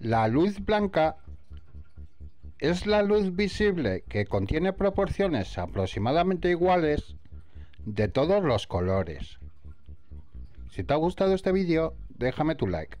La luz blanca es la luz visible que contiene proporciones aproximadamente iguales de todos los colores. Si te ha gustado este vídeo, déjame tu like.